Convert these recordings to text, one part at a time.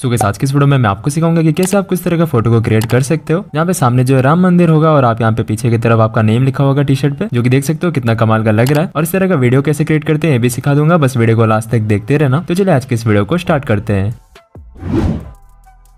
सो के आज के वीडियो में मैं आपको सिखाऊंगा कि कैसे आप किस तरह का फोटो को क्रिएट कर सकते हो यहाँ पे सामने जो है राम मंदिर होगा और आप यहाँ पे पीछे की तरफ आपका नेम लिखा होगा टी शर्ट पे जो कि देख सकते हो कितना कमाल का लग रहा है और इस तरह का वीडियो कैसे क्रिएट करते हैं भी सिखा दूंगा बस वीडियो को लास्ट तक देखते रहना तो चलिए आज के इस वीडियो को स्टार्ट करते हैं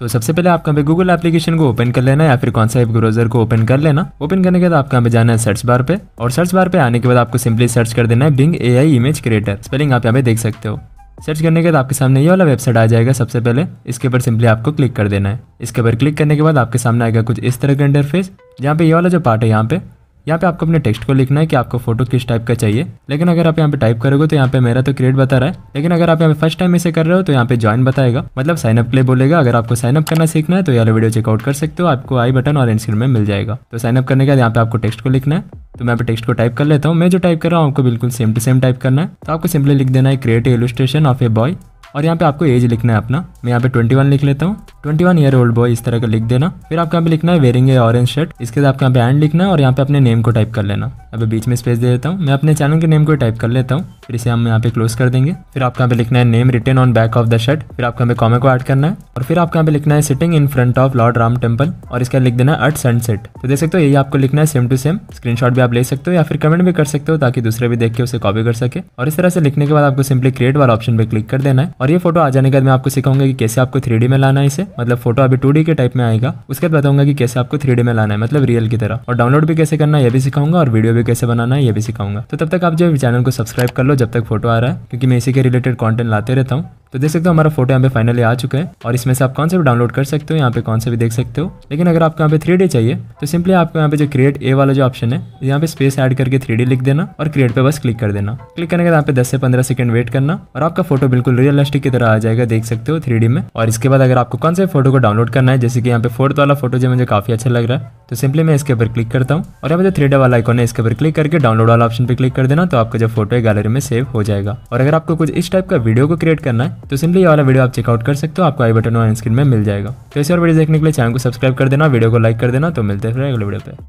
तो सबसे पहले आपका पे गूगल एप्लीकेशन को ओपन कर लेना या फिर कौन सा ब्राउजर को ओपन कर लेना ओपन करने के बाद आपका पे जाना है सर्च बार पे और सर्च बार पे आने के बाद आपको सिंपली सर्च कर देना है Bing AI image creator spelling आप यहाँ पे देख सकते हो सर्च करने के बाद आपके सामने ये वाला वेबसाइट आ जाएगा सबसे पहले इसके ऊपर सिंपली आपको क्लिक कर देना है इसके ऊपर क्लिक करने के बाद आपके सामने आएगा कुछ इस तरह का इंटरफेस जहाँ पे ये वाला जो पार्ट है यहाँ पे यहाँ पे आपको अपने टेक्स्ट को लिखना है कि आपको फोटो किस टाइप का चाहिए लेकिन अगर आप यहाँ पे टाइप करोगे तो यहाँ पे मेरा तो क्रिएट बता रहा है लेकिन अगर आप यहाँ पे फर्स्ट टाइम इसे कर रहे हो तो यहाँ पे ज्वाइन बताएगा मतलब साइनअप के लिए बोलेगा अगर आपको साइनअप करना सीखना है तो यहाँ वीडियो चेकआउट कर सकते हो आपको आई बटन और एंड में मिल जाएगा तो साइनअप करने के बाद यहाँ पे आपको टेक्स्ट को लिखना है तो मैं यहाँ पर टेक्स्ट को टाइप कर लेता हूँ मैं जो टाइप कर रहा हूँ आपको बिल्कुल सेम टू सेम टाइप करना है तो आपको सिंपली लिख देना है create illustration of a boy और यहाँ पे आपको एज लिखना है अपना मैं यहाँ पे 21 लिख लेता हूँ twenty one year old boy इस तरह का लिख देना फिर आपको यहाँ पे लिखना है वेरिंग ए ऑरेंज शर्ट इसके साथ आपको यहाँ पे एंड लिखना है और यहाँ पे अपने नेम को टाइप कर लेना अब बीच में स्पेस दे देता हूँ मैं अपने चैनल के नेम को टाइप कर लेता हूँ फिर इसे हम यहाँ पे क्लोज कर देंगे फिर आपको यहाँ पे लिखना है name return on back of the shirt फिर आपको यहाँ पे कॉमे को एड करना है और फिर आपको यहाँ पे लिखना है sitting in front of Lord Ram temple और इसका लिख देना है सनसेट तो देख सकते हो यही आपको लिखना है सेम टू सेम स्क्रीन भी आप ले सकते हो या फिर कमेंट भी कर सकते हो ताकि दूसरे भी देख के उसे कॉपी कर सके और इस तरह से लिखने के बाद आपको सिंपली क्रिएट वाला ऑप्शन पर क्लिक कर देना है और ये फोटो आ जाने के बाद मैं आपको सिखाऊंगा कि कैसे आपको थ्री में लाना है इसे मतलब फोटो अभी टू के टाइप में आएगा उसके बाद बताऊंगा कि कैसे आपको थ्री में लाना है मतलब रियल की तरह और डाउनलोड भी कैसे करना है ये भी सिखाऊंगा और वीडियो भी कैसे बनाना है ये भी सिखाऊंगा तो तब तक आप जो चैनल को सब्सक्राइब कर लो जब तक फोटो आ रहा है क्योंकि मैं इसी के रिलेटेड कॉन्टेंट लाते रहता हूँ तो देख सकते हो हमारा फोटो यहाँ पे फाइनली आ चुका है और इसमें से आप कौन सा भी डाउनलोड कर सकते हो यहाँ पे कौन से भी देख सकते हो लेकिन अगर आपको यहाँ पे थ्री चाहिए तो सिंपली आपको यहाँ पे जो क्रिएट ए वाला जो ऑप्शन है यहाँ पे स्पेस ऐड करके थ्री लिख देना और क्रिएट पे बस क्लिक कर देना क्लिक करने के बाद यहाँ पे दस से पंद्रह सेकंड वेट करना और आपका फोटो बिल्कुल रियलिस्टिक की तरह आ जाएगा देख सकते हो थ्री में और इसके बाद अगर आपको कौन से फोटो को डाउनलोड करना है जैसे कि यहाँ पे फोर्थ वाला फोटो जो मुझे काफी अच्छा लग रहा है तो सिंपली मैं इसके ऊपर क्लिक करता हूँ और यहाँ पे जो थ्री वाला आइकॉन है इसके ऊपर क्लिक करके डाउनलोड वाला ऑप्शन पे क्लिक कर देना तो आपका जो फोटो है गैलरी में सेव हो जाएगा और अगर आपको कुछ इस टाइप का वीडियो को क्रिएट करना है तो सिंपली ये वाला वीडियो आप चेकआउट कर सकते हो आपको आई बटन और स्क्रीन में मिल जाएगा तो इसी और वीडियो देखने के लिए चैनल को सब्सक्राइब कर देना वीडियो को लाइक कर देना तो मिलते हैं फिर अगले वीडियो पर